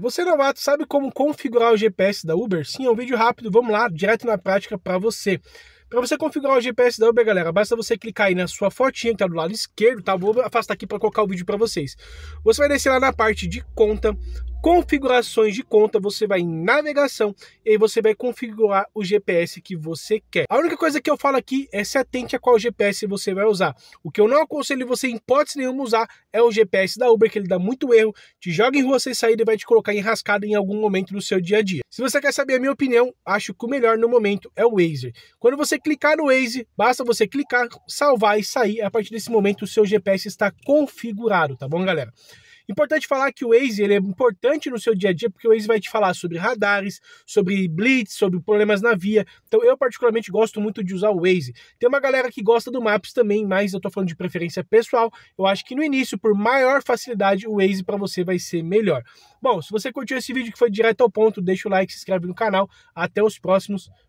Você novato sabe como configurar o GPS da Uber? Sim, é um vídeo rápido, vamos lá, direto na prática para você. Para você configurar o GPS da Uber, galera, basta você clicar aí na sua fotinha que tá do lado esquerdo, tá? Vou afastar aqui para colocar o vídeo para vocês. Você vai descer lá na parte de conta, configurações de conta, você vai em navegação e aí você vai configurar o GPS que você quer. A única coisa que eu falo aqui é se atente a qual GPS você vai usar. O que eu não aconselho você em hipótese nenhuma usar é o GPS da Uber, que ele dá muito erro, te joga em rua sem saída e vai te colocar enrascado em algum momento do seu dia a dia. Se você quer saber a minha opinião, acho que o melhor no momento é o Waze. Quando você clicar no Waze, basta você clicar, salvar e sair. A partir desse momento o seu GPS está configurado, tá bom, galera? Importante falar que o Waze ele é importante no seu dia a dia, porque o Waze vai te falar sobre radares, sobre blitz, sobre problemas na via. Então eu particularmente gosto muito de usar o Waze. Tem uma galera que gosta do Maps também, mas eu tô falando de preferência pessoal. Eu acho que no início, por maior facilidade, o Waze para você vai ser melhor. Bom, se você curtiu esse vídeo que foi direto ao ponto, deixa o like, se inscreve no canal. Até os próximos